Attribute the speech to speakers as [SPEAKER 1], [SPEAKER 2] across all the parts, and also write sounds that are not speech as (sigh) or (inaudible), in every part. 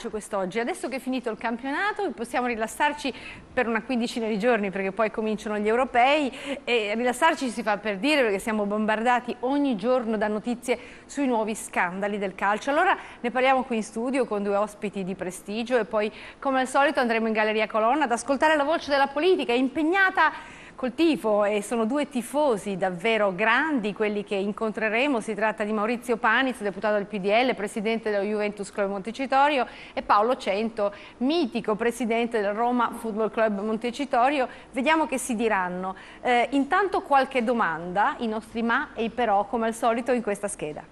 [SPEAKER 1] calcio quest'oggi. Adesso che è finito il campionato possiamo rilassarci per una quindicina di giorni perché poi cominciano gli europei e rilassarci si fa per dire perché siamo bombardati ogni giorno da notizie sui nuovi scandali del calcio. Allora ne parliamo qui in studio con due ospiti di prestigio e poi come al solito andremo in Galleria Colonna ad ascoltare la voce della politica impegnata col tifo e sono due tifosi davvero grandi quelli che incontreremo, si tratta di Maurizio Paniz, deputato del PDL, presidente dello Juventus Club Montecitorio e Paolo Cento, mitico presidente del Roma Football Club Montecitorio, vediamo che si diranno. Eh, intanto qualche domanda, i nostri ma e i però come al solito in questa scheda.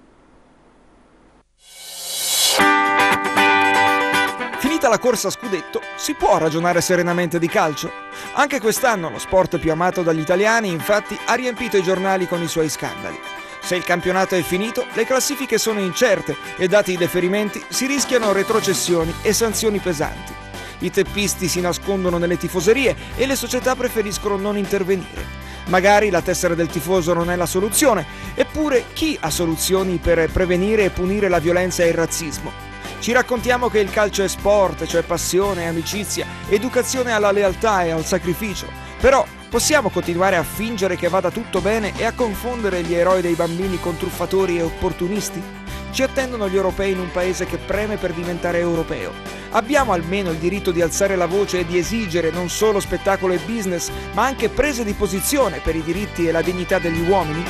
[SPEAKER 2] Finita la corsa a scudetto, si può ragionare serenamente di calcio. Anche quest'anno lo sport più amato dagli italiani infatti ha riempito i giornali con i suoi scandali. Se il campionato è finito, le classifiche sono incerte e dati i deferimenti si rischiano retrocessioni e sanzioni pesanti. I teppisti si nascondono nelle tifoserie e le società preferiscono non intervenire. Magari la tessera del tifoso non è la soluzione, eppure chi ha soluzioni per prevenire e punire la violenza e il razzismo? Ci raccontiamo che il calcio è sport, cioè passione, amicizia, educazione alla lealtà e al sacrificio. Però possiamo continuare a fingere che vada tutto bene e a confondere gli eroi dei bambini con truffatori e opportunisti? Ci attendono gli europei in un paese che preme per diventare europeo. Abbiamo almeno il diritto di alzare la voce e di esigere non solo spettacolo e business, ma anche prese di posizione per i diritti e la dignità degli uomini?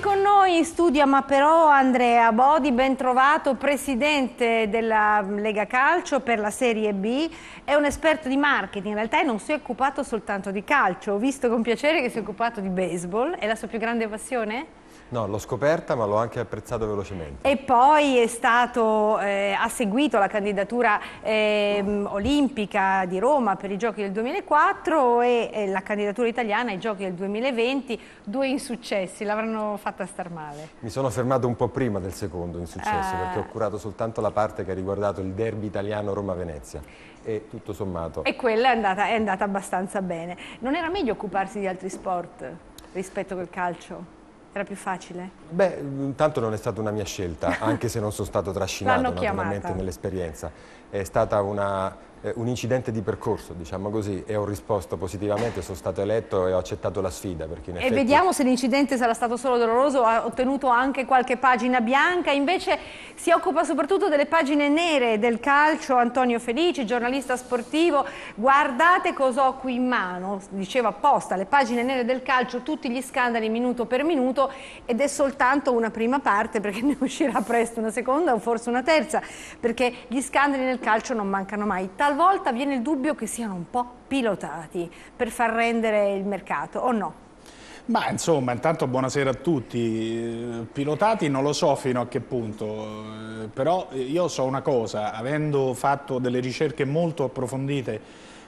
[SPEAKER 1] Qui con noi in studio ma però Andrea Bodi, ben trovato, presidente della Lega Calcio per la Serie B, è un esperto di marketing, in realtà non si è occupato soltanto di calcio, ho visto con piacere che si è occupato di baseball, è la sua più grande passione?
[SPEAKER 2] No, l'ho scoperta ma l'ho anche apprezzato velocemente.
[SPEAKER 1] E poi è stato, eh, ha seguito la candidatura eh, olimpica di Roma per i Giochi del 2004 e, e, eh, la candidatura italiana ai Giochi del 2020, due insuccessi, l'avranno fatta star male.
[SPEAKER 2] Mi sono fermato un po' prima del secondo insuccesso ah. perché ho curato soltanto la parte che ha riguardato il derby italiano Roma-Venezia e tutto sommato... E
[SPEAKER 1] quella è andata, è andata abbastanza bene. Non era meglio occuparsi di altri sport rispetto al calcio? Era più facile?
[SPEAKER 2] Beh, intanto non è stata una mia scelta, anche se non sono stato (laughs) trascinato naturalmente nell'esperienza. È stata una eh, un incidente di percorso, diciamo così, e ho risposto positivamente, sono stato eletto e ho accettato la sfida. Perché in effetti... E vediamo
[SPEAKER 1] se l'incidente sarà stato solo doloroso, ha ottenuto anche qualche pagina bianca, invece si occupa soprattutto delle pagine nere del calcio Antonio Felici, giornalista sportivo, guardate cosa ho qui in mano, diceva apposta, le pagine nere del calcio, tutti gli scandali minuto per minuto ed è soltanto una prima parte perché (laughs) ne uscirà presto una seconda o forse una terza, perché gli scandali nel calcio non mancano mai talvolta viene il dubbio che siano un po' pilotati per far rendere il mercato, o no? Ma
[SPEAKER 3] insomma, intanto buonasera a tutti. Pilotati non lo so fino a che punto, eh, però io so una cosa, avendo fatto delle ricerche molto approfondite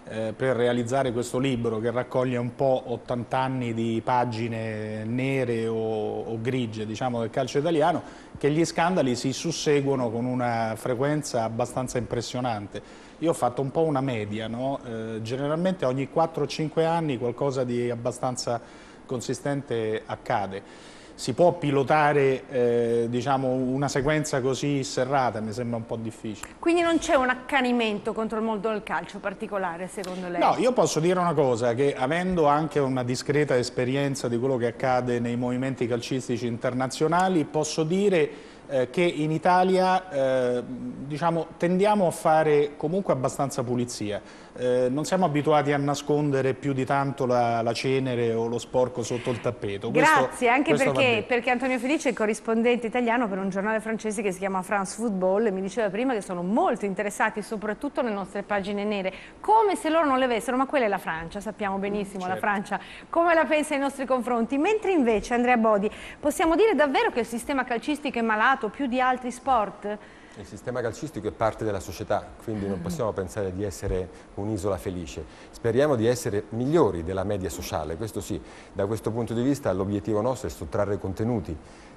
[SPEAKER 3] eh, per realizzare questo libro che raccoglie un po' 80 anni di pagine nere o, o grigie diciamo, del calcio italiano, che gli scandali si susseguono con una frequenza abbastanza impressionante io ho fatto un po' una media, no? eh, generalmente ogni 4-5 anni qualcosa di abbastanza consistente accade. Si può pilotare eh, diciamo, una sequenza così serrata, mi sembra un po' difficile.
[SPEAKER 1] Quindi non c'è un accanimento contro il mondo del calcio particolare, secondo lei? No,
[SPEAKER 3] io posso dire una cosa, che avendo anche una discreta esperienza di quello che accade nei movimenti calcistici internazionali, posso dire eh, che in Italia eh, diciamo, tendiamo a fare comunque abbastanza pulizia eh, non siamo abituati a nascondere più di tanto la, la cenere o lo sporco sotto il tappeto. Grazie, questo, anche questo perché,
[SPEAKER 1] perché, Antonio Felice è corrispondente italiano per un giornale francese che si chiama France Football e mi diceva prima che sono molto interessati soprattutto nelle nostre pagine nere, come se loro non le avessero, ma quella è la Francia, sappiamo benissimo certo. la Francia, come la pensa nei nostri confronti. Mentre invece, Andrea Bodi, possiamo dire davvero che il sistema calcistico è malato più di altri sport?
[SPEAKER 2] Il sistema calcistico è parte della società, quindi non mm. possiamo pensare di essere un'isola felice. Speriamo di essere migliori della media sociale, questo sì. Da questo punto di vista l'obiettivo nostro è sottrarre contenuti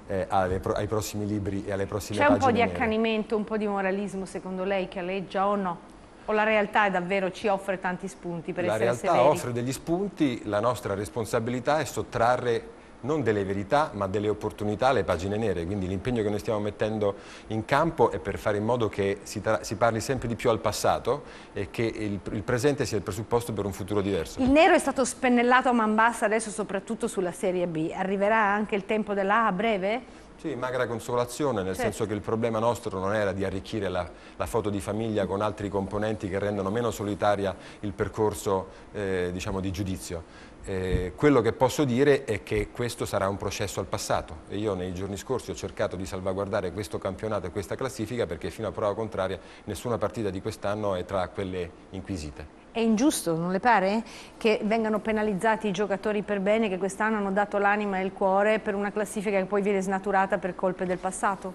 [SPEAKER 2] eh, alle, ai prossimi libri e alle prossime C'è un po' di nere.
[SPEAKER 1] accanimento, un po' di moralismo secondo lei che alleggia o no? O la realtà è davvero ci offre tanti spunti per la essere severi? La realtà offre
[SPEAKER 2] degli spunti, la nostra responsabilità è sottrarre non delle verità ma delle opportunità alle pagine nere, quindi l'impegno che noi stiamo mettendo in campo è per fare in modo che si, si parli sempre di più al passato e che il, il, presente sia il presupposto per un futuro diverso.
[SPEAKER 1] Il nero è stato spennellato a man bassa adesso soprattutto sulla Serie B, arriverà anche il tempo della A a breve?
[SPEAKER 2] Sì, magra consolazione, nel certo. senso che il problema nostro non era di arricchire la, la, foto di famiglia con altri componenti che rendono meno solitaria il percorso eh, diciamo, di giudizio. Eh, quello che posso dire è che questo sarà un processo al passato e io nei giorni scorsi ho cercato di salvaguardare questo campionato e questa classifica perché fino a prova contraria nessuna partita di quest'anno è tra quelle inquisite.
[SPEAKER 1] È ingiusto, non le pare? Che vengano penalizzati i giocatori per bene che quest'anno hanno dato l'anima e il cuore per una classifica che poi viene snaturata per colpe del passato?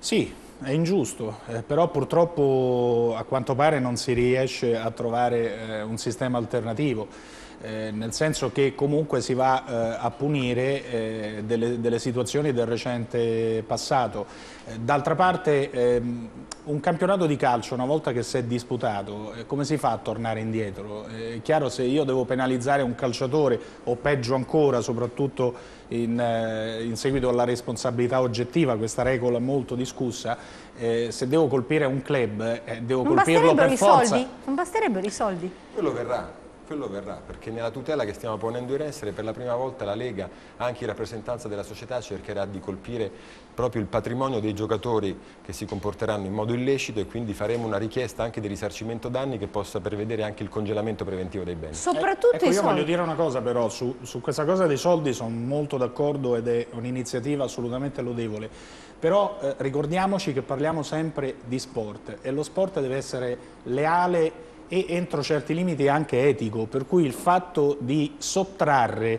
[SPEAKER 3] Sì, è ingiusto, eh, però purtroppo a quanto pare non si riesce a trovare eh, un sistema alternativo. Eh, nel senso che comunque si va eh, a punire eh, delle, delle, situazioni del recente passato. Eh, d'altra parte ehm, un campionato di calcio una volta che si è disputato eh, come si fa a tornare indietro? è chiaro se io devo penalizzare un calciatore o peggio ancora soprattutto in, in seguito alla responsabilità oggettiva, questa regola molto discussa, se devo colpire un club devo non colpirlo per forza. Soldi?
[SPEAKER 1] Non basterebbero i soldi? Quello
[SPEAKER 2] verrà quello verrà, perché nella tutela che stiamo ponendo in essere per la prima volta la Lega, anche in rappresentanza della società, cercherà di colpire proprio il patrimonio dei giocatori che si comporteranno in modo illecito e quindi faremo una richiesta anche di risarcimento danni che possa prevedere anche il congelamento preventivo dei beni.
[SPEAKER 1] Soprattutto eh, ecco, io soldi. voglio dire
[SPEAKER 2] una cosa però, su, su questa cosa dei soldi sono
[SPEAKER 3] molto d'accordo ed è un'iniziativa assolutamente lodevole, però eh, ricordiamoci che parliamo sempre di sport e lo sport deve essere leale e entro certi limiti anche etico, per cui il fatto di sottrarre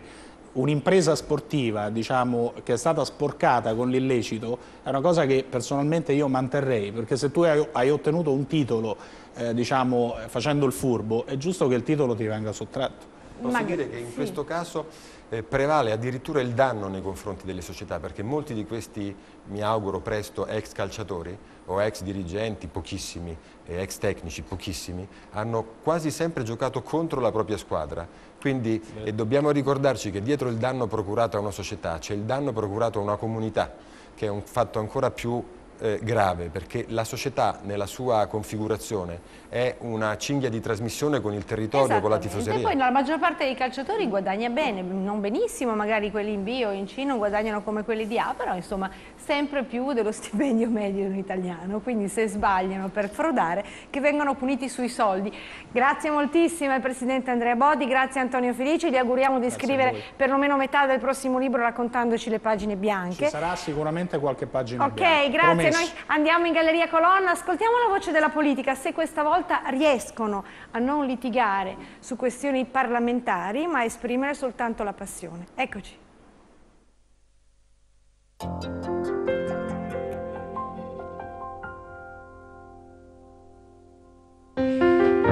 [SPEAKER 3] un'impresa sportiva diciamo, che è stata sporcata con l'illecito è una cosa che personalmente io manterrei, perché se tu hai ottenuto un titolo eh, diciamo, facendo il furbo, è giusto che il titolo ti venga sottratto.
[SPEAKER 2] Posso Magari, dire che in sì. questo caso eh, prevale addirittura il danno nei confronti delle società, perché molti di questi, mi auguro presto, ex calciatori o ex dirigenti, pochissimi, eh, ex tecnici, pochissimi, hanno quasi sempre giocato contro la propria squadra. Quindi eh, dobbiamo ricordarci che dietro il danno procurato a una società c'è il danno procurato a una comunità, che è un fatto ancora più eh, grave perché la società nella sua configurazione è una cinghia di trasmissione con il territorio, con la tifoseria. E poi
[SPEAKER 1] la maggior parte dei calciatori guadagna bene, non benissimo, magari quelli in B o in C non guadagnano come quelli di A, però insomma sempre più dello (laughs) stipendio medio in italiano, quindi se sbagliano per frodare che vengono puniti sui soldi. Grazie moltissimo al Presidente Andrea Bodi, grazie Antonio Felici, gli auguriamo di grazie scrivere perlomeno metà del prossimo libro raccontandoci le pagine bianche. Ci sarà
[SPEAKER 3] sicuramente qualche pagina okay, bianca. Ok, grazie. Yes. Noi
[SPEAKER 1] andiamo in Galleria Colonna, ascoltiamo la voce della politica, se questa volta riescono a non litigare su questioni parlamentari, ma a esprimere soltanto la passione. Eccoci.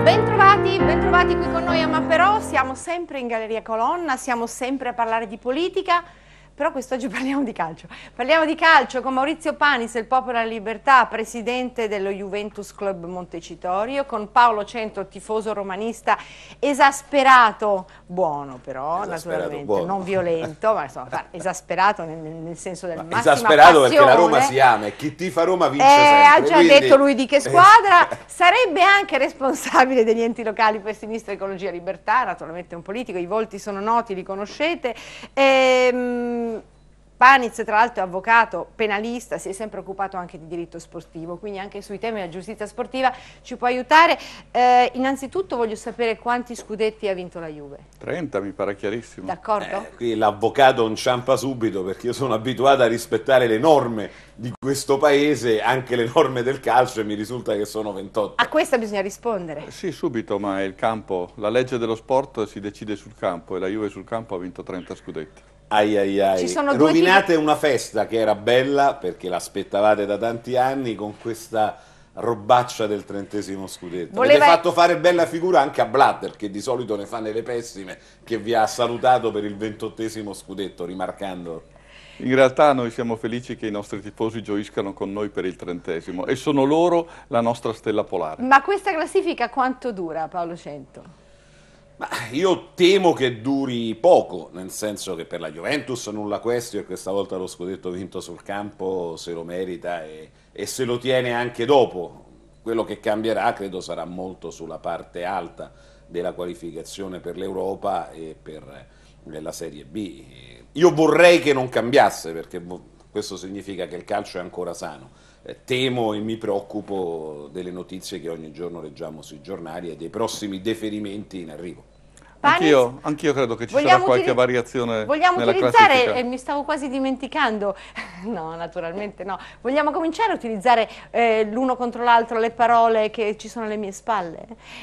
[SPEAKER 1] Bentrovati, bentrovati qui con noi a Mapperò, siamo sempre in Galleria Colonna, siamo sempre a parlare di politica però quest'oggi (laughs) parliamo di calcio. Parliamo di calcio con Maurizio Panis, il Popolo alla Libertà, presidente dello Juventus Club Montecitorio, con Paolo Centro, tifoso romanista esasperato, buono però, esasperato, naturalmente, buono. non violento, ma insomma, (laughs) esasperato nel, nel senso del ma Esasperato passione. perché la Roma si
[SPEAKER 4] ama e chi tifa Roma vince eh, sempre. Ha già quindi... detto lui di che (laughs) squadra,
[SPEAKER 1] sarebbe anche responsabile degli enti locali per Sinistra Ecologia Libertà, naturalmente è un politico, i volti sono noti, li conoscete. Ehm, Paniz tra l'altro è avvocato penalista, si è sempre occupato anche di diritto sportivo, quindi anche sui temi della giustizia sportiva ci può aiutare. Eh, innanzitutto voglio sapere quanti scudetti ha vinto la Juve.
[SPEAKER 5] 30 mi
[SPEAKER 4] pare chiarissimo.
[SPEAKER 1] D'accordo? Eh,
[SPEAKER 4] qui l'avvocato inciampa subito perché io sono abituato a rispettare le
[SPEAKER 5] norme di questo paese, anche le norme del calcio e mi risulta che sono 28.
[SPEAKER 1] A questa bisogna rispondere. Eh,
[SPEAKER 5] sì, subito, ma il campo, la legge dello sport si decide sul campo e la Juve sul campo ha vinto 30 scudetti. Ai ai ai, rovinate due... una festa che era
[SPEAKER 4] bella perché l'aspettavate da tanti anni con questa robaccia del trentesimo scudetto. Voleva... Avete fatto fare bella figura anche a Blatter, che di solito ne fa nelle pessime, che vi ha
[SPEAKER 5] salutato per il ventottesimo scudetto, rimarcando. In realtà noi siamo felici che i nostri tifosi gioiscano con noi per il trentesimo e sono loro la nostra stella polare. Ma
[SPEAKER 1] questa classifica quanto dura, Paolo Cento?
[SPEAKER 5] Ma io temo che
[SPEAKER 4] duri poco, nel senso che per la Juventus nulla questo e questa volta lo scudetto vinto sul campo se lo merita e, e, se lo tiene anche dopo. Quello che cambierà credo sarà molto sulla parte alta della qualificazione per l'Europa e per eh, la Serie B. Io vorrei che non cambiasse perché questo significa che il calcio è ancora sano. Eh, temo e mi preoccupo delle notizie che ogni giorno leggiamo sui giornali e dei prossimi deferimenti in arrivo. Anch'io, anch'io credo che
[SPEAKER 1] ci vogliamo sarà qualche
[SPEAKER 5] variazione Vogliamo utilizzare, e mi
[SPEAKER 1] stavo quasi dimenticando, (laughs) no naturalmente no, vogliamo cominciare a utilizzare eh, l'uno contro l'altro le parole che ci sono alle mie spalle?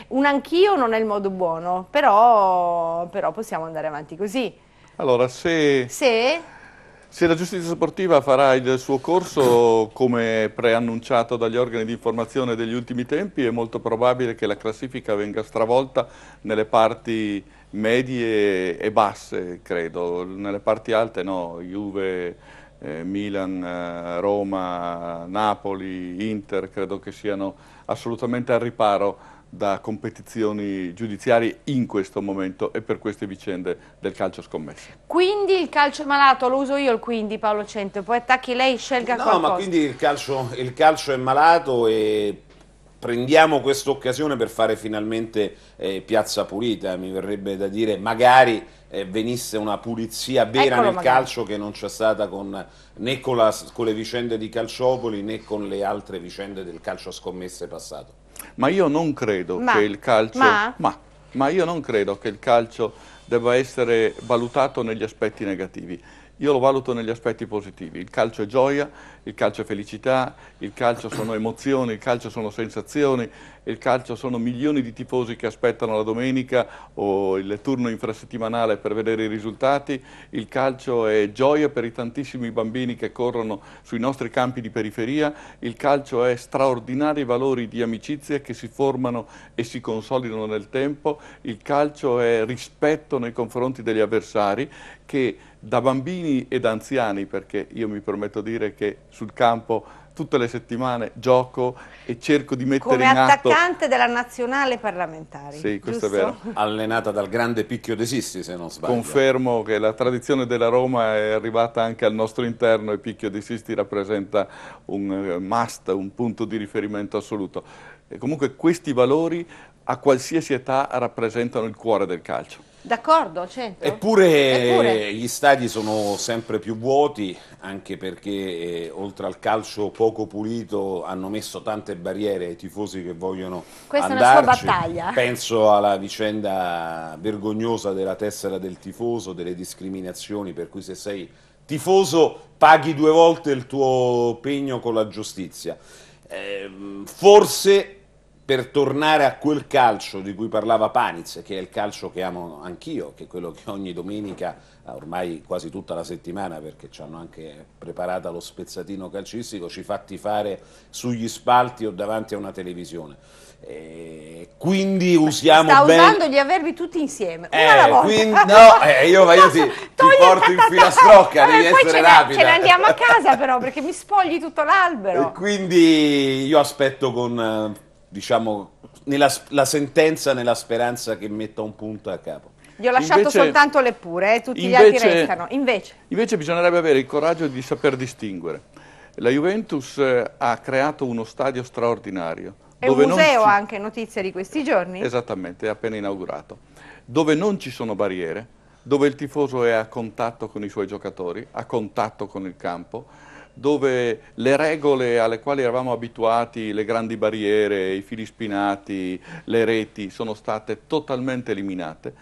[SPEAKER 1] Un anch'io non è il modo buono, però, però possiamo andare avanti così.
[SPEAKER 5] Allora, se... Se se la giustizia sportiva farà il suo corso come preannunciato dagli organi di informazione degli ultimi tempi è molto probabile che la classifica venga stravolta nelle parti medie e basse, credo, nelle parti alte no, Juve, eh, Milan, eh, Roma, Napoli, Inter, credo che siano assolutamente al riparo da competizioni giudiziarie in questo momento e per queste vicende del calcio scommesse.
[SPEAKER 1] Quindi il calcio è malato, lo uso io il quindi Paolo Cento, poi attacchi lei scelga no, qualcosa. No, ma
[SPEAKER 4] quindi il calcio, il calcio è malato e prendiamo questa occasione per fare finalmente eh, piazza pulita, mi verrebbe da dire magari eh, venisse una pulizia vera Eccolo nel magari. calcio che non c'è stata con, né con, la, con le vicende di Calciopoli né con le altre vicende del calcio scommesse passato.
[SPEAKER 5] Ma io non credo ma, che il calcio... Ma? Ma, ma io non credo che il calcio debba essere valutato negli aspetti negativi. Io lo valuto negli aspetti positivi. Il calcio è gioia, il calcio è felicità, il calcio sono emozioni, il calcio sono sensazioni, il calcio sono milioni di tifosi che aspettano la domenica o il turno infrasettimanale per vedere i risultati. Il calcio è gioia per i tantissimi bambini che corrono sui nostri campi di periferia. Il calcio è straordinari valori di amicizia che si formano e si consolidano nel tempo. Il calcio è rispetto nei confronti degli avversari che da bambini ed anziani, perché io mi permetto di dire che sul campo tutte le settimane gioco e cerco di mettere Come in atto... Come attaccante
[SPEAKER 1] della nazionale parlamentare.
[SPEAKER 5] Sì, questo giusto? è vero. (laughs) Allenata dal grande Picchio De Sisti, se non sbaglio. Confermo che la tradizione della Roma è arrivata anche al nostro interno e Picchio De Sisti rappresenta un eh, must, un punto di riferimento assoluto. E comunque questi valori a qualsiasi età rappresentano il cuore del calcio.
[SPEAKER 1] D'accordo, 100. Certo.
[SPEAKER 4] Eppure, Eppure, gli stadi sono sempre più vuoti, anche perché eh, oltre al calcio poco pulito hanno messo tante barriere ai tifosi che vogliono Questa andarci. è una sua battaglia. (laughs) Penso alla vicenda vergognosa della tessera del tifoso, delle discriminazioni, per cui se sei tifoso paghi due volte il tuo pegno con la giustizia. Eh, forse per tornare a quel calcio di cui parlava Paniz, che è il calcio che amo anch'io, che è quello che ogni domenica, ah, ormai quasi tutta la settimana, perché ci hanno anche preparato lo spezzatino calcistico, ci fatti fare sugli spalti o davanti a una televisione. E quindi usiamo Sta ben... usando
[SPEAKER 1] gli avverbi tutti insieme. Eh, quindi, (laughs) no,
[SPEAKER 4] eh, io, io ti, ti porto in filastrocca, devi essere rapida. Ce ne andiamo a
[SPEAKER 1] casa però, perché mi spogli tutto l'albero. (laughs) E
[SPEAKER 4] quindi io aspetto con eh, diciamo, nella, la sentenza nella speranza che metta un punto a capo.
[SPEAKER 1] Gli ho lasciato invece, soltanto le pure, eh, tutti invece, gli altri restano. Invece.
[SPEAKER 5] invece bisognerebbe avere il coraggio di saper distinguere. La Juventus eh, ha creato uno stadio straordinario. È un museo
[SPEAKER 1] ci... anche, notizie di questi giorni.
[SPEAKER 5] Esattamente, è appena inaugurato. Dove non ci sono barriere, dove il tifoso è a contatto con i suoi giocatori, a contatto con il campo, dove le regole alle quali eravamo abituati, le grandi barriere, i fili spinati, le reti, sono state totalmente eliminate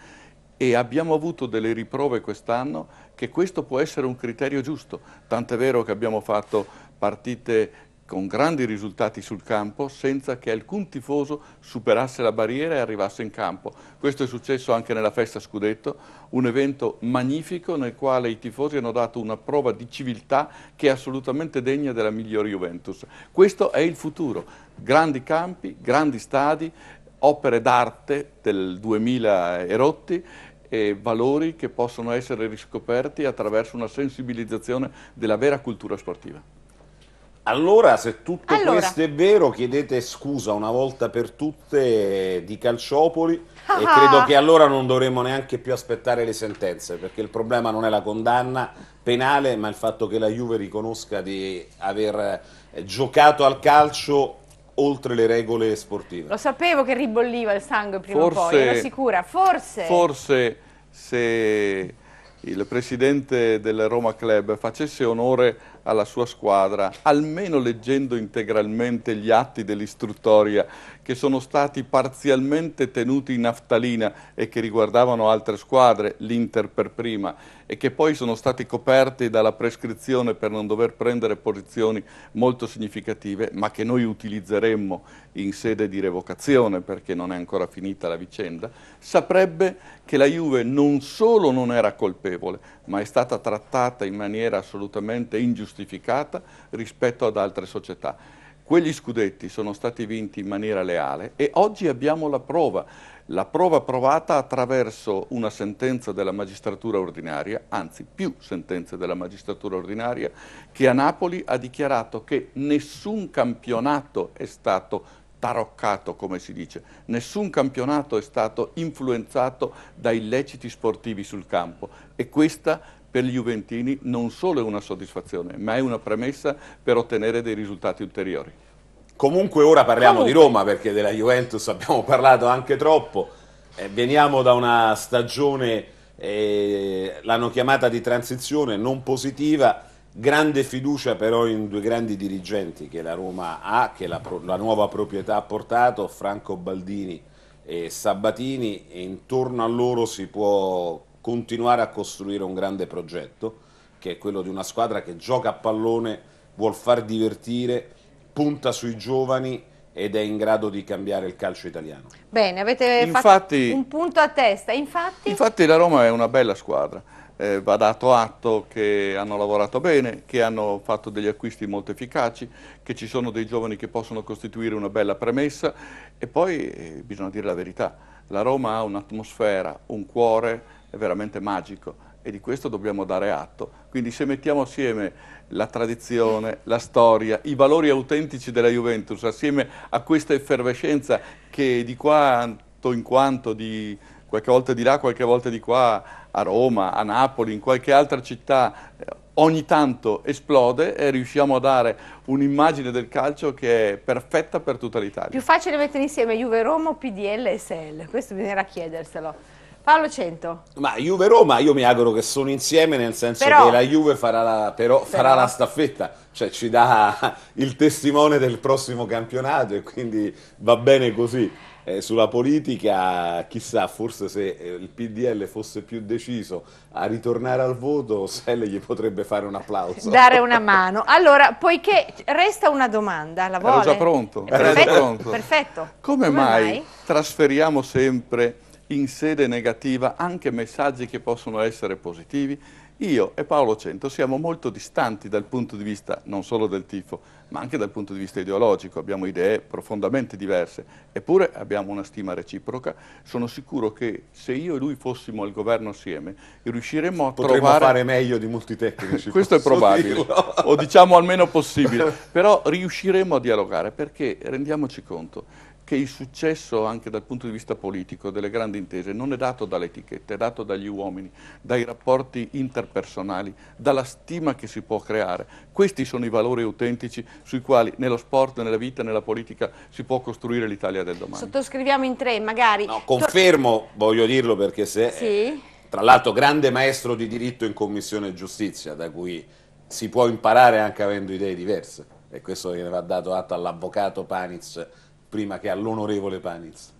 [SPEAKER 5] e abbiamo avuto delle riprove quest'anno che questo può essere un criterio giusto, tant'è vero che abbiamo fatto partite con grandi risultati sul campo senza che alcun tifoso superasse la barriera e arrivasse in campo. Questo è successo anche nella festa Scudetto, un evento magnifico nel quale i tifosi hanno dato una prova di civiltà che è assolutamente degna della migliore Juventus. Questo è il futuro, grandi campi, grandi stadi, opere d'arte del 2000 erotti e valori che possono essere riscoperti attraverso una sensibilizzazione della vera cultura sportiva.
[SPEAKER 4] Allora, se tutto allora. questo è vero, chiedete scusa una volta per tutte eh, di Calciopoli ah. e ah. credo che allora non dovremmo neanche più aspettare le sentenze, perché il problema non è la condanna penale, ma il fatto che la Juve riconosca di aver eh, giocato al calcio oltre le regole sportive. Lo
[SPEAKER 1] sapevo che ribolliva il sangue prima forse, o poi, ero sicura, forse.
[SPEAKER 5] Forse se il presidente del Roma Club facesse onore alla sua squadra, almeno leggendo integralmente gli atti dell'istruttoria che sono stati parzialmente tenuti in naftalina e che riguardavano altre squadre, l'Inter per prima, e che poi sono stati coperti dalla prescrizione per non dover prendere posizioni molto significative, ma che noi utilizzeremmo in sede di revocazione perché non è ancora finita la vicenda, saprebbe che la Juve non solo non era colpevole, ma è stata trattata in maniera assolutamente ingiustificata giustificata rispetto ad altre società. Quegli scudetti sono stati vinti in maniera leale e oggi abbiamo la prova, la prova provata attraverso una sentenza della magistratura ordinaria, anzi più sentenze della magistratura ordinaria, che a Napoli ha dichiarato che nessun campionato è stato taroccato, come si dice. Nessun campionato è stato influenzato da illeciti sportivi sul campo e questa è per gli Juventini non solo è una soddisfazione, ma è una premessa per ottenere dei risultati ulteriori. Comunque ora parliamo Comunque. di Roma perché della Juventus
[SPEAKER 4] abbiamo parlato anche troppo. Eh, veniamo da una stagione, eh, l'hanno chiamata di transizione, non positiva, grande fiducia però in due grandi dirigenti che la Roma ha, che la, la nuova proprietà ha portato, Franco Baldini e Sabatini, e intorno a loro si può continuare a costruire un grande progetto, che è quello di una squadra che gioca a pallone, vuol far divertire, punta sui giovani ed è in grado di cambiare il calcio
[SPEAKER 5] italiano.
[SPEAKER 1] Bene, avete infatti, fatto un punto a testa, infatti...
[SPEAKER 5] Infatti la Roma è una bella squadra, eh, va dato atto che hanno lavorato bene, che hanno fatto degli acquisti molto efficaci, che ci sono dei giovani che possono costituire una bella premessa e poi eh, bisogna dire la verità, la Roma ha un'atmosfera, un cuore è veramente magico e di questo dobbiamo dare atto. Quindi se mettiamo assieme la tradizione, la storia, i valori autentici della Juventus, assieme a questa effervescenza che di quanto in quanto, di qualche volta di là, qualche volta di qua, a Roma, a Napoli, in qualche altra città, eh, ogni tanto esplode e riusciamo a dare un'immagine del calcio che è perfetta per tutta l'Italia. Più
[SPEAKER 1] facile mettere insieme Juve Roma PDL e SL, questo bisognerà chiederselo. Paolo 100.
[SPEAKER 5] Ma Juve-Roma
[SPEAKER 4] io mi auguro che sono insieme nel senso però, che la Juve farà la, però, però. farà la, staffetta, cioè ci dà (laughs) il testimone del prossimo campionato e quindi va bene così. Eh, sulla politica, chissà, forse se eh, il PDL fosse più deciso a ritornare al voto, Selle gli potrebbe fare un applauso. Dare una
[SPEAKER 1] (laughs) mano. Allora, poiché resta una domanda, la vuole? Ero già pronto. Perfetto. già pronto. Perfetto. Come,
[SPEAKER 5] Come mai, mai trasferiamo sempre in sede negativa anche messaggi che possono essere positivi. Io e Paolo Cento siamo molto distanti dal punto di vista non solo del tifo, ma anche dal punto di vista ideologico, abbiamo idee profondamente diverse, eppure abbiamo una stima reciproca. Sono sicuro che se io e lui fossimo al governo assieme, riusciremmo a Potremmo trovare... fare meglio di molti tecnici. (laughs) Questo è probabile, dirlo. o diciamo almeno possibile, però riusciremo a dialogare perché rendiamoci conto che il successo anche dal punto di vista politico delle grandi intese non è dato dalle etichette, è dato dagli uomini, dai rapporti interpersonali, dalla stima che si può creare. Questi sono i valori autentici sui quali nello sport, nella vita, nella politica si può costruire l'Italia del domani.
[SPEAKER 1] Sottoscriviamo in tre, magari. No,
[SPEAKER 5] confermo, voglio dirlo perché se... Sì. Tra l'altro grande
[SPEAKER 4] maestro di diritto in commissione giustizia, da cui si può imparare anche avendo idee diverse. E questo viene dato atto all'avvocato Paniz prima che all'onorevole Paniz.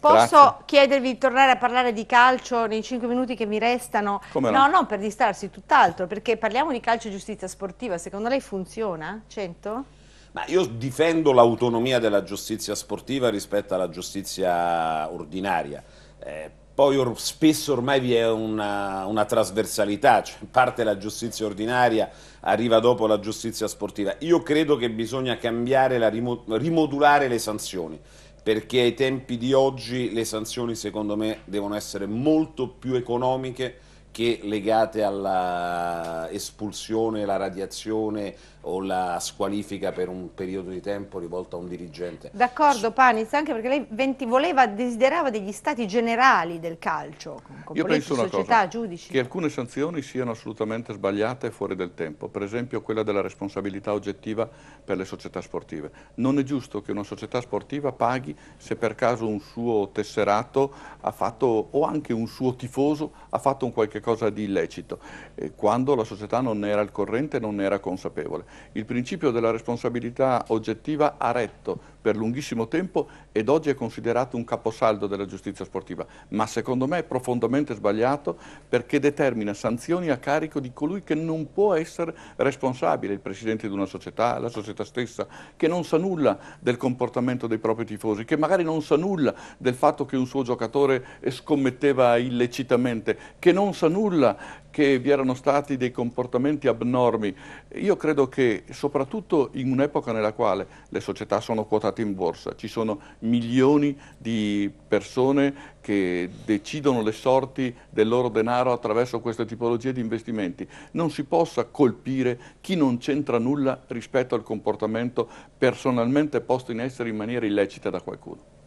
[SPEAKER 1] Posso Grazie. chiedervi di tornare a parlare di calcio nei cinque minuti che mi restano? Come no, no, per distrarsi, tutt'altro, perché parliamo di calcio e giustizia sportiva. Secondo lei funziona? 100?
[SPEAKER 4] Ma io difendo l'autonomia della giustizia sportiva rispetto alla giustizia ordinaria. Eh, poi or spesso ormai vi è una, una trasversalità, cioè parte la giustizia ordinaria, arriva dopo la giustizia sportiva. Io credo che bisogna cambiare, la, rimodulare le sanzioni, perché ai tempi di oggi le sanzioni secondo me devono essere molto più economiche che legate all'espulsione, alla radiazione, o la squalifica per un periodo di tempo rivolta a un dirigente.
[SPEAKER 1] D'accordo Paniz, anche perché lei venti, voleva, desiderava degli stati generali del calcio, Io penso una società, cosa,
[SPEAKER 5] giudici. che alcune sanzioni siano assolutamente sbagliate e fuori del tempo, per esempio quella della responsabilità oggettiva per le società sportive. Non è giusto che una società sportiva paghi se per caso un suo tesserato ha fatto o anche un suo tifoso ha fatto un qualche cosa di illecito, eh, quando la società non ne era al corrente, e non ne era consapevole il principio della responsabilità oggettiva ha retto per lunghissimo tempo ed oggi è considerato un caposaldo della giustizia sportiva, ma secondo me è profondamente sbagliato perché determina sanzioni a carico di colui che non può essere responsabile, il presidente di una società, la società stessa, che non sa nulla del comportamento dei propri tifosi, che magari non sa nulla del fatto che un suo giocatore scommetteva illecitamente, che non sa nulla che vi erano stati dei comportamenti abnormi. Io credo che soprattutto in un'epoca nella quale le società sono quotate quotato in borsa, ci sono milioni di persone che decidono le sorti del loro denaro attraverso questa tipologia di investimenti. Non si possa colpire chi non c'entra nulla rispetto al comportamento personalmente posto in essere in maniera illecita da qualcuno.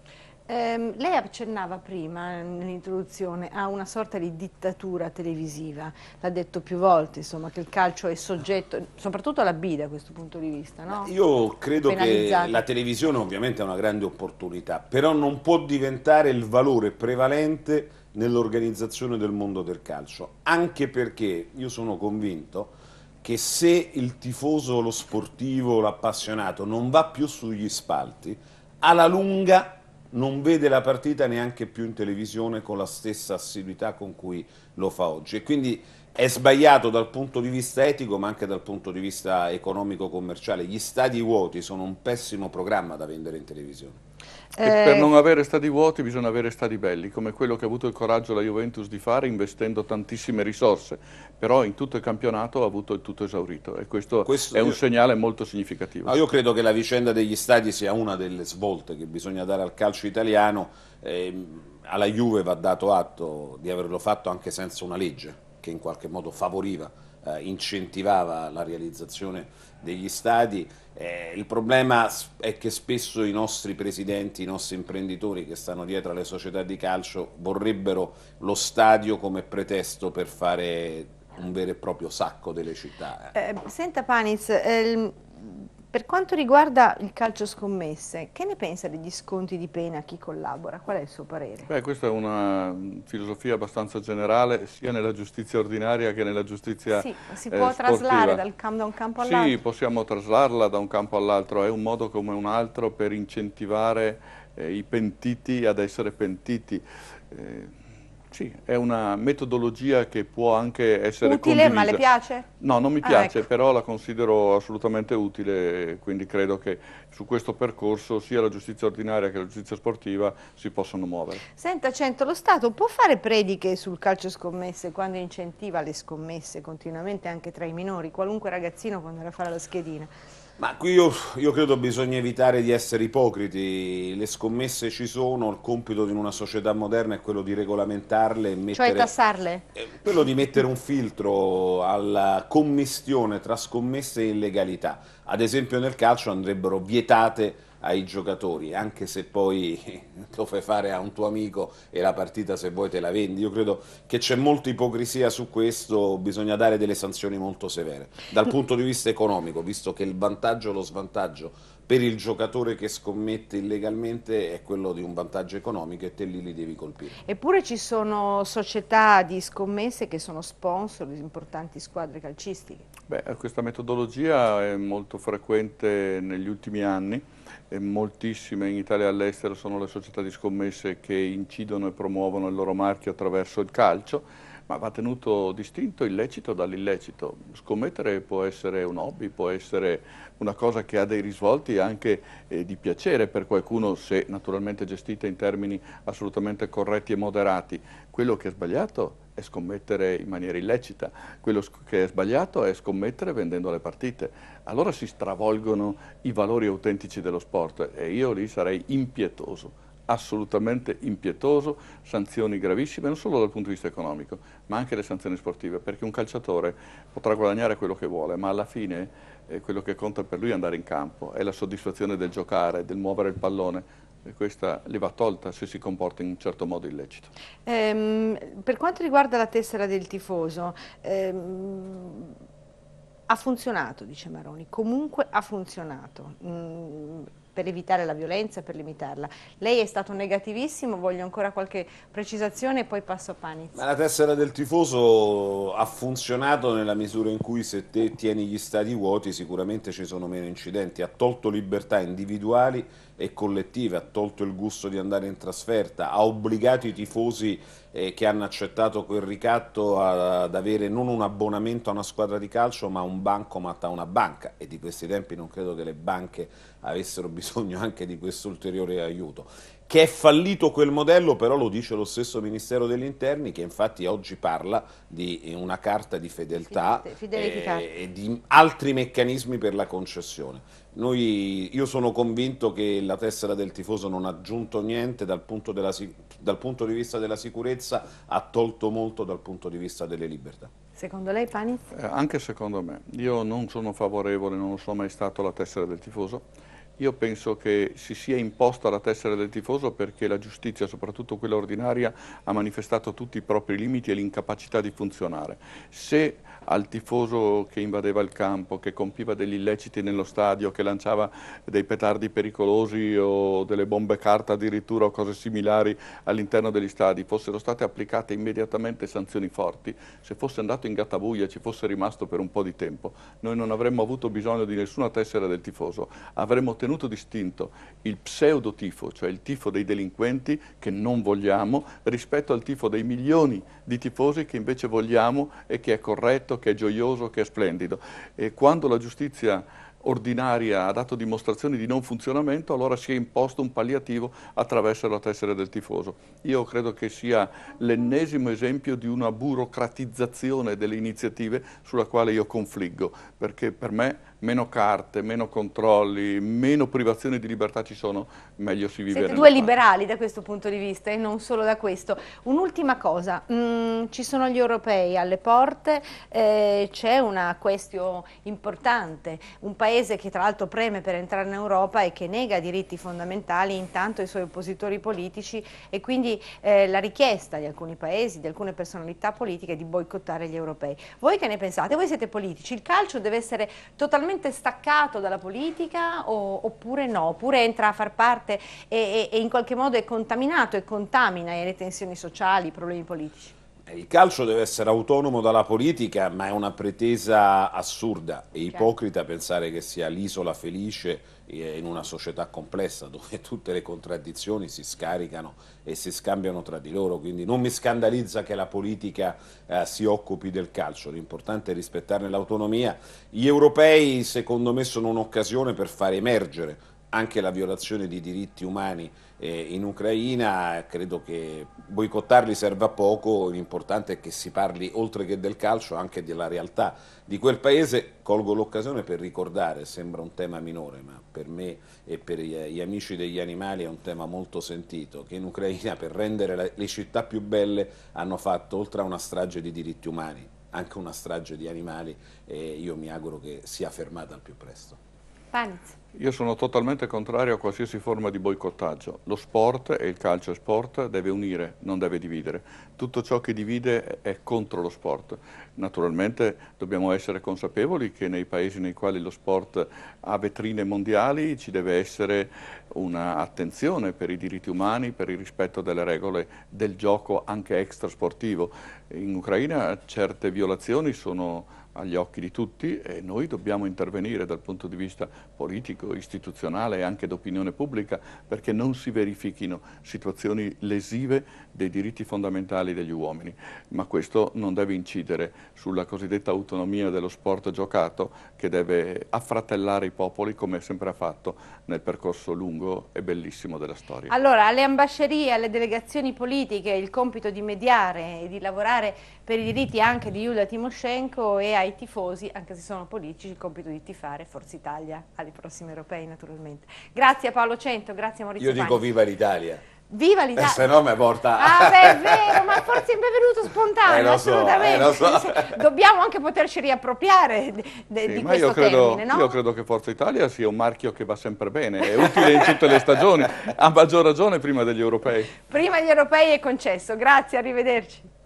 [SPEAKER 1] Eh, lei accennava prima nell'introduzione a una sorta di dittatura televisiva, l'ha detto più volte insomma, che il calcio è soggetto, soprattutto alla B da questo punto di vista. No? Io
[SPEAKER 4] credo che la televisione ovviamente è una grande opportunità, però non può diventare il valore prevalente nell'organizzazione del mondo del calcio, anche perché io sono convinto che se il tifoso, lo sportivo, l'appassionato non va più sugli spalti, alla lunga non vede la partita neanche più in televisione con la stessa assiduità con cui lo fa oggi. E quindi è sbagliato dal punto di vista etico ma anche dal punto di vista economico-commerciale.
[SPEAKER 5] Gli stadi vuoti sono un pessimo programma da vendere in televisione. Eh... per non avere stadi vuoti bisogna avere stadi belli, come quello che ha avuto il coraggio la Juventus di fare investendo tantissime risorse però in tutto il campionato ha avuto il tutto esaurito e questo, questo è un io... segnale molto significativo. Ah, io
[SPEAKER 4] credo che la vicenda degli stadi sia una delle svolte che bisogna dare al calcio italiano, eh, alla Juve va dato atto di averlo fatto anche senza una legge che in qualche modo favoriva, eh, incentivava la realizzazione degli stadi. Eh, il problema è che spesso i nostri presidenti, i nostri imprenditori che stanno dietro alle società di calcio vorrebbero lo stadio come pretesto per fare un vero e proprio sacco delle città.
[SPEAKER 1] Eh, eh senta Paniz, eh, per quanto riguarda il calcio scommesse, che ne pensa degli sconti di pena a chi collabora? Qual è il suo parere?
[SPEAKER 5] Beh, questa è una mm, filosofia abbastanza generale sia nella giustizia ordinaria che nella giustizia Sì,
[SPEAKER 1] eh, si può eh, traslare dal, da un campo all'altro? Sì,
[SPEAKER 5] possiamo traslarla da un campo all'altro, è un modo come un altro per incentivare eh, i pentiti ad essere pentiti sì, è una metodologia che può anche essere utile, condivisa. ma le piace? No, non mi ah, piace, ah, ecco. però la considero assolutamente utile, quindi credo che su questo percorso sia la giustizia ordinaria che la giustizia sportiva si possano muovere.
[SPEAKER 1] Senta Cento, lo Stato può fare prediche sul calcio scommesse quando incentiva le scommesse continuamente anche tra i minori, qualunque ragazzino quando era a fare la schedina?
[SPEAKER 4] Ma qui io, io, credo bisogna evitare di essere ipocriti, le scommesse ci sono, il compito di una società moderna è quello di regolamentarle e cioè mettere... Cioè
[SPEAKER 1] tassarle? Eh,
[SPEAKER 4] quello di mettere un filtro alla commistione tra scommesse e illegalità. Ad esempio nel calcio andrebbero vietate ai giocatori, anche se poi (laughs) lo fai fare a un tuo amico e la partita se vuoi te la vendi. Io credo che c'è molta ipocrisia su questo, bisogna dare delle sanzioni molto severe. Dal punto di vista economico, visto che il vantaggio o lo svantaggio per il giocatore che scommette illegalmente è quello di un
[SPEAKER 5] vantaggio economico e te lì li devi colpire.
[SPEAKER 1] Eppure ci sono società di scommesse che sono sponsor di importanti squadre calcistiche.
[SPEAKER 5] Beh, questa metodologia è molto frequente negli ultimi anni e moltissime in Italia e all'estero sono le società di scommesse che incidono e promuovono il loro marchio attraverso il calcio ma va tenuto distinto il lecito dall'illecito. Scommettere può essere un hobby, può essere una cosa che ha dei risvolti anche eh, di piacere per qualcuno se naturalmente gestita in termini assolutamente corretti e moderati. Quello che è sbagliato è scommettere in maniera illecita, quello che è sbagliato è scommettere vendendo le partite. Allora si stravolgono i valori autentici dello sport e io lì sarei impietoso assolutamente impietoso, sanzioni gravissime non solo dal punto di vista economico, ma anche le sanzioni sportive, perché un calciatore potrà guadagnare quello che vuole, ma alla fine eh, quello che conta per lui è andare in campo, è la soddisfazione del giocare, del muovere il pallone, e questa le va tolta se si comporta in un certo modo illecito.
[SPEAKER 1] Ehm, per quanto riguarda la tessera del tifoso, ehm, ha funzionato, dice Maroni, comunque ha funzionato. Mm, per evitare la violenza, per limitarla. Lei è stato negativissimo, voglio ancora qualche precisazione e poi passo a Panizzi.
[SPEAKER 4] Ma la tessera del tifoso ha funzionato nella misura in cui se te tieni gli stadi vuoti sicuramente ci sono meno incidenti, ha tolto libertà individuali e collettive, ha tolto il gusto di andare in trasferta, ha obbligato i tifosi eh, che hanno accettato quel ricatto a, ad avere non un abbonamento a una squadra di calcio ma un bancomat a una banca e di questi tempi non credo che le banche avessero (laughs) bisogno anche di questo ulteriore aiuto. Che è fallito quel modello però lo dice lo stesso Ministero degli Interni che infatti oggi parla di una carta di fedeltà Fidel eh, e di altri meccanismi per la concessione. Noi, io sono convinto che la tessera del tifoso non ha aggiunto niente dal punto, della, dal punto, di vista della sicurezza, ha tolto molto dal punto di vista
[SPEAKER 5] delle libertà.
[SPEAKER 1] Secondo lei Panis? Eh,
[SPEAKER 5] anche secondo me. Io non sono favorevole, non sono mai stato la tessera del tifoso. Io penso che si sia imposta la tessera del tifoso perché la giustizia, soprattutto quella ordinaria, ha manifestato tutti i propri limiti e l'incapacità di funzionare. Se al tifoso che invadeva il campo, che compiva degli illeciti nello stadio, che lanciava dei petardi pericolosi o delle bombe carta addirittura o cose similari all'interno degli stadi, fossero state applicate immediatamente sanzioni forti, se fosse andato in gattabuia e ci fosse rimasto per un po' di tempo, noi non avremmo avuto bisogno di nessuna tessera del tifoso, avremmo tenuto distinto il pseudo tifo, cioè il tifo dei delinquenti che non vogliamo, rispetto al tifo dei milioni di tifosi che invece vogliamo e che è corretto, che è gioioso, che è splendido. E quando la giustizia ordinaria ha dato dimostrazioni di non funzionamento, allora si è imposto un palliativo attraverso la tessera del tifoso. Io credo che sia l'ennesimo esempio di una burocratizzazione delle iniziative sulla quale io confliggo, perché per me meno carte, meno controlli, meno privazioni di libertà ci sono, meglio si vive. Siete due
[SPEAKER 1] liberali da questo punto di vista e non solo da questo. Un'ultima cosa, mm, ci sono gli europei alle porte, eh, c'è una questione importante, un paese che tra l'altro preme per entrare in Europa e che nega diritti fondamentali intanto i suoi oppositori politici e quindi eh, la richiesta di alcuni paesi, di alcune personalità politiche di boicottare gli europei. Voi che ne pensate? Voi siete politici, il calcio deve essere totalmente completamente staccato dalla politica o, oppure no? Oppure entra a far parte e, e, e in qualche modo è contaminato e contamina le tensioni sociali, i problemi politici?
[SPEAKER 4] Eh, il calcio deve essere autonomo dalla politica, ma è una pretesa assurda e certo. ipocrita pensare che sia l'isola felice eh, in una società complessa (laughs) dove tutte le contraddizioni si scaricano e si scambiano tra di loro, quindi non mi scandalizza che la politica eh, si occupi del calcio, l'importante è rispettarne l'autonomia. Gli europei secondo me sono un'occasione per far emergere anche la violazione di diritti umani eh, in Ucraina, credo che boicottarli serva poco, l'importante è che si parli oltre che del calcio anche della realtà di quel paese. Colgo l'occasione per ricordare, sembra un tema minore, ma per me e per gli amici degli animali è un tema molto sentito, che in Ucraina per rendere le città più belle hanno fatto oltre a una strage di diritti umani, anche una strage di animali e io mi auguro che sia fermata al più presto.
[SPEAKER 1] Paniz.
[SPEAKER 5] Io sono totalmente contrario a qualsiasi forma di boicottaggio. Lo sport e il calcio è sport, deve unire, non deve dividere. Tutto ciò che divide è contro lo sport. Naturalmente dobbiamo essere consapevoli che nei paesi nei quali lo sport ha vetrine mondiali ci deve essere un'attenzione per i diritti umani, per il rispetto delle regole del gioco anche extrasportivo. In Ucraina certe violazioni sono agli occhi di tutti e noi dobbiamo intervenire dal punto di vista politico, istituzionale e anche d'opinione pubblica perché non si verifichino situazioni lesive dei diritti fondamentali degli uomini, ma questo non deve incidere sulla cosiddetta autonomia dello sport giocato che deve affratellare i popoli come sempre ha fatto nel percorso lungo e bellissimo della storia.
[SPEAKER 1] Allora, alle ambascerie, alle delegazioni politiche il compito di mediare e di lavorare per i diritti anche di Yulia Timoshenko e ai ai tifosi, anche se sono politici, il compito di tifare Forza Italia alle prossime europee naturalmente. Grazie a Paolo Cento, grazie a Maurizio Io dico Pani.
[SPEAKER 4] viva l'Italia.
[SPEAKER 1] Viva l'Italia! Eh, se
[SPEAKER 4] no mi porta... Ah beh, è vero,
[SPEAKER 1] ma forse è benvenuto spontaneo, (laughs) eh, assolutamente. Eh, so, eh, so. Dobbiamo anche poterci riappropriare de, sì, di questo io credo, termine, no? Io
[SPEAKER 5] credo che Forza Italia sia un marchio che va sempre bene, è utile in tutte le stagioni, a maggior ragione prima degli europei.
[SPEAKER 1] Prima degli europei è concesso, grazie, arrivederci.